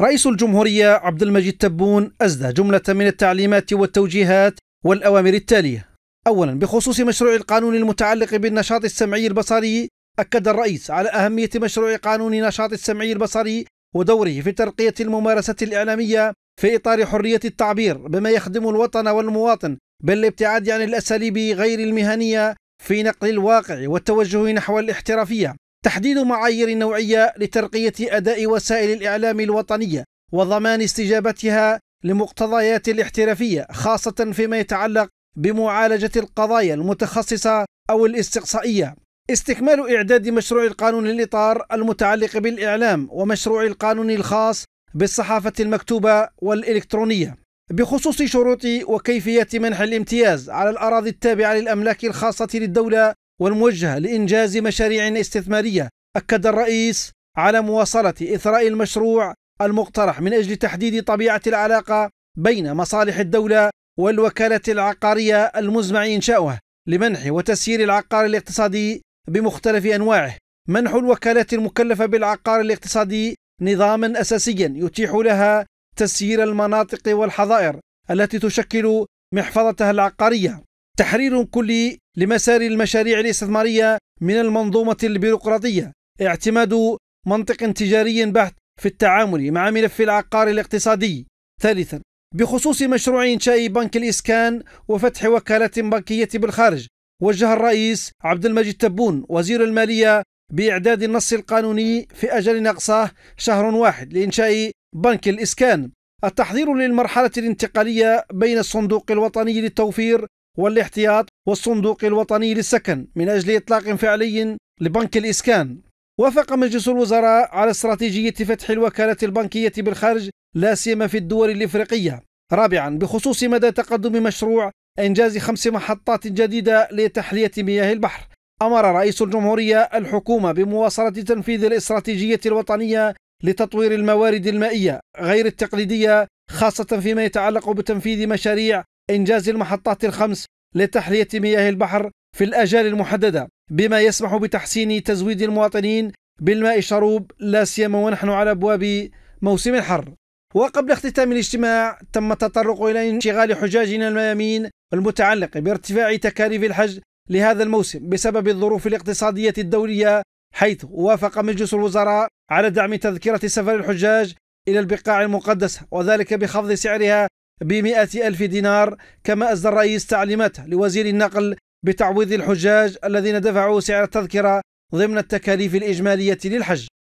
رئيس الجمهورية عبد المجيد تبون أزدى جملة من التعليمات والتوجيهات والأوامر التالية أولا بخصوص مشروع القانون المتعلق بالنشاط السمعي البصري أكد الرئيس على أهمية مشروع قانون النشاط السمعي البصري ودوره في ترقية الممارسة الإعلامية في إطار حرية التعبير بما يخدم الوطن والمواطن بالابتعاد عن الأساليب غير المهنية في نقل الواقع والتوجه نحو الاحترافية تحديد معايير نوعيه لترقيه اداء وسائل الاعلام الوطنيه وضمان استجابتها لمقتضيات الاحترافيه خاصه فيما يتعلق بمعالجه القضايا المتخصصه او الاستقصائيه استكمال اعداد مشروع القانون الاطار المتعلق بالاعلام ومشروع القانون الخاص بالصحافه المكتوبه والالكترونيه بخصوص شروط وكيفيه منح الامتياز على الاراضي التابعه للاملاك الخاصه للدوله والموجهة لإنجاز مشاريع استثمارية أكد الرئيس على مواصلة إثراء المشروع المقترح من أجل تحديد طبيعة العلاقة بين مصالح الدولة والوكالة العقارية المزمع إنشاؤها لمنح وتسيير العقار الاقتصادي بمختلف أنواعه منح الوكالات المكلفة بالعقار الاقتصادي نظاما أساسيا يتيح لها تسيير المناطق والحظائر التي تشكل محفظتها العقارية تحرير كلي لمسار المشاريع الاستثمارية من المنظومة البيروقراطية اعتماد منطق تجاري بحت في التعامل مع ملف العقار الاقتصادي ثالثا بخصوص مشروع إنشاء بنك الإسكان وفتح وكالة بنكية بالخارج وجه الرئيس عبد المجيد تبون وزير المالية بإعداد النص القانوني في أجل أقصاه شهر واحد لإنشاء بنك الإسكان التحضير للمرحلة الانتقالية بين الصندوق الوطني للتوفير والاحتياط والصندوق الوطني للسكن من أجل إطلاق فعلي لبنك الإسكان وافق مجلس الوزراء على استراتيجية فتح الوكالة البنكية بالخارج لا سيما في الدول الإفريقية رابعا بخصوص مدى تقدم مشروع إنجاز خمس محطات جديدة لتحلية مياه البحر أمر رئيس الجمهورية الحكومة بمواصلة تنفيذ الاستراتيجية الوطنية لتطوير الموارد المائية غير التقليدية خاصة فيما يتعلق بتنفيذ مشاريع إنجاز المحطات الخمس لتحلية مياه البحر في الآجال المحددة بما يسمح بتحسين تزويد المواطنين بالماء الشروب لا سيما ونحن على أبواب موسم الحر وقبل اختتام الاجتماع تم التطرق إلى انشغال حجاجنا الميامين المتعلق بارتفاع تكاليف الحج لهذا الموسم بسبب الظروف الاقتصادية الدولية حيث وافق مجلس الوزراء على دعم تذكرة سفر الحجاج إلى البقاع المقدسة وذلك بخفض سعرها بمئة ألف دينار كما أصدر الرئيس تعليمته لوزير النقل بتعويض الحجاج الذين دفعوا سعر التذكرة ضمن التكاليف الإجمالية للحج